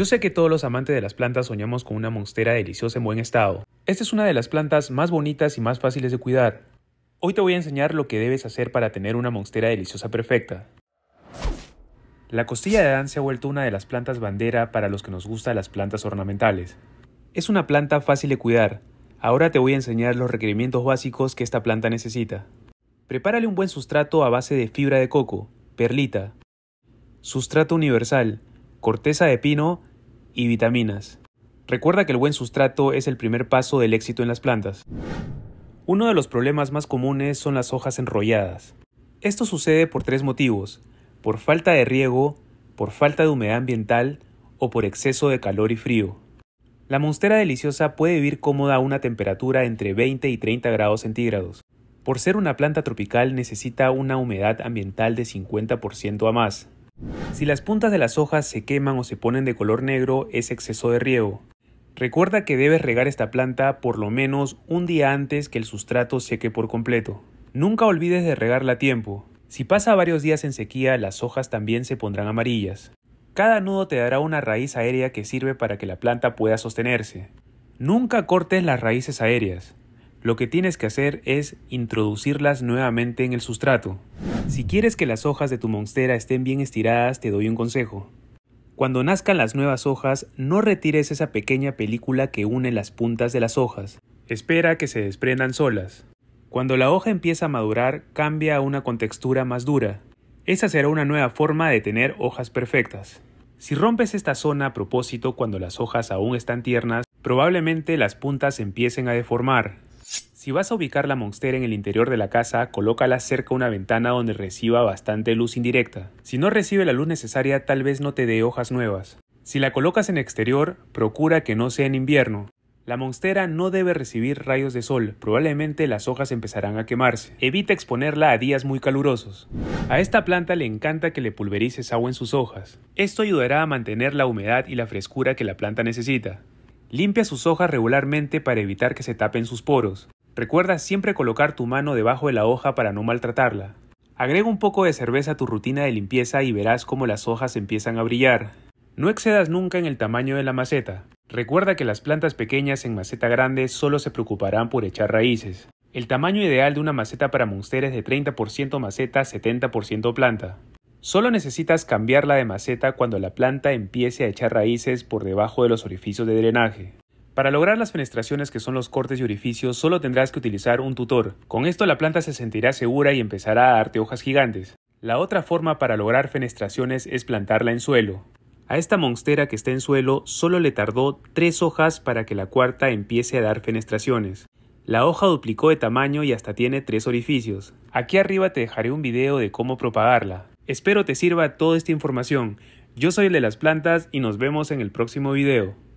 Yo sé que todos los amantes de las plantas soñamos con una monstera deliciosa en buen estado. Esta es una de las plantas más bonitas y más fáciles de cuidar. Hoy te voy a enseñar lo que debes hacer para tener una monstera deliciosa perfecta. La costilla de Adán se ha vuelto una de las plantas bandera para los que nos gustan las plantas ornamentales. Es una planta fácil de cuidar. Ahora te voy a enseñar los requerimientos básicos que esta planta necesita. Prepárale un buen sustrato a base de fibra de coco, perlita, sustrato universal, corteza de pino y vitaminas. Recuerda que el buen sustrato es el primer paso del éxito en las plantas. Uno de los problemas más comunes son las hojas enrolladas. Esto sucede por tres motivos, por falta de riego, por falta de humedad ambiental o por exceso de calor y frío. La monstera deliciosa puede vivir cómoda a una temperatura entre 20 y 30 grados centígrados. Por ser una planta tropical necesita una humedad ambiental de 50% a más, si las puntas de las hojas se queman o se ponen de color negro es exceso de riego. Recuerda que debes regar esta planta por lo menos un día antes que el sustrato seque por completo. Nunca olvides de regarla a tiempo. Si pasa varios días en sequía, las hojas también se pondrán amarillas. Cada nudo te dará una raíz aérea que sirve para que la planta pueda sostenerse. Nunca cortes las raíces aéreas. Lo que tienes que hacer es introducirlas nuevamente en el sustrato. Si quieres que las hojas de tu monstera estén bien estiradas, te doy un consejo. Cuando nazcan las nuevas hojas, no retires esa pequeña película que une las puntas de las hojas. Espera que se desprendan solas. Cuando la hoja empieza a madurar, cambia a una contextura más dura. Esa será una nueva forma de tener hojas perfectas. Si rompes esta zona a propósito cuando las hojas aún están tiernas, probablemente las puntas empiecen a deformar. Si vas a ubicar la monstera en el interior de la casa, colócala cerca a una ventana donde reciba bastante luz indirecta. Si no recibe la luz necesaria, tal vez no te dé hojas nuevas. Si la colocas en exterior, procura que no sea en invierno. La monstera no debe recibir rayos de sol, probablemente las hojas empezarán a quemarse. Evita exponerla a días muy calurosos. A esta planta le encanta que le pulverices agua en sus hojas. Esto ayudará a mantener la humedad y la frescura que la planta necesita. Limpia sus hojas regularmente para evitar que se tapen sus poros. Recuerda siempre colocar tu mano debajo de la hoja para no maltratarla. Agrega un poco de cerveza a tu rutina de limpieza y verás cómo las hojas empiezan a brillar. No excedas nunca en el tamaño de la maceta. Recuerda que las plantas pequeñas en maceta grande solo se preocuparán por echar raíces. El tamaño ideal de una maceta para monstera es de 30% maceta, 70% planta. Solo necesitas cambiarla de maceta cuando la planta empiece a echar raíces por debajo de los orificios de drenaje. Para lograr las fenestraciones que son los cortes y orificios solo tendrás que utilizar un tutor. Con esto la planta se sentirá segura y empezará a darte hojas gigantes. La otra forma para lograr fenestraciones es plantarla en suelo. A esta monstera que está en suelo solo le tardó tres hojas para que la cuarta empiece a dar fenestraciones. La hoja duplicó de tamaño y hasta tiene tres orificios. Aquí arriba te dejaré un video de cómo propagarla. Espero te sirva toda esta información. Yo soy el de las plantas y nos vemos en el próximo video.